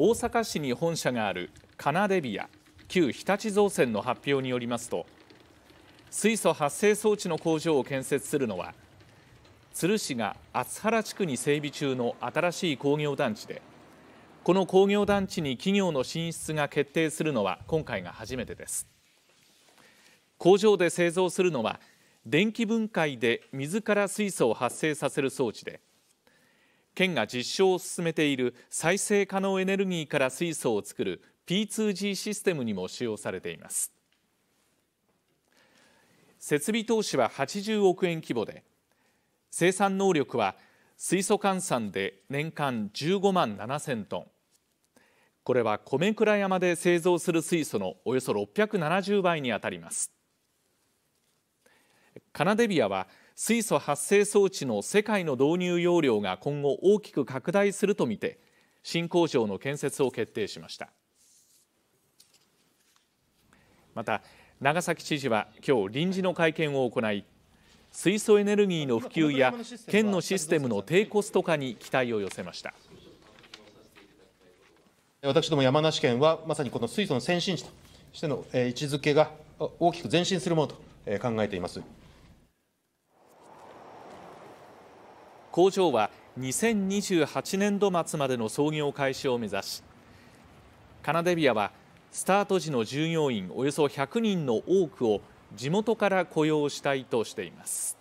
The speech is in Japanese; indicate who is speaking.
Speaker 1: 大阪市に本社があるカナデビア旧日立造船の発表によりますと水素発生装置の工場を建設するのは都留市が厚原地区に整備中の新しい工業団地でこの工業団地に企業の進出が決定するのは今回が初めてです工場で製造するのは電気分解で水から水素を発生させる装置で県が実証を進めている再生可能エネルギーから水素を作る P2G システムにも使用されています設備投資は80億円規模で生産能力は水素換算で年間15万7000トンこれは米倉山で製造する水素のおよそ670倍にあたりますカナデビアは水素発生装置の世界の導入容量が今後大きく拡大するとみて新工場の建設を決定しましたまた長崎知事はきょう臨時の会見を行い
Speaker 2: 水素エネルギーの普及や県のシステムの低コスト化に期待を寄せました私ども山梨県はまさにこの水素の先進地としての位置づけが大きく前進するものと考えています。工場は2028年度
Speaker 1: 末までの操業開始を目指しカナデビアはスタート時の従業員およそ100人の多くを地元から雇用したいとしています。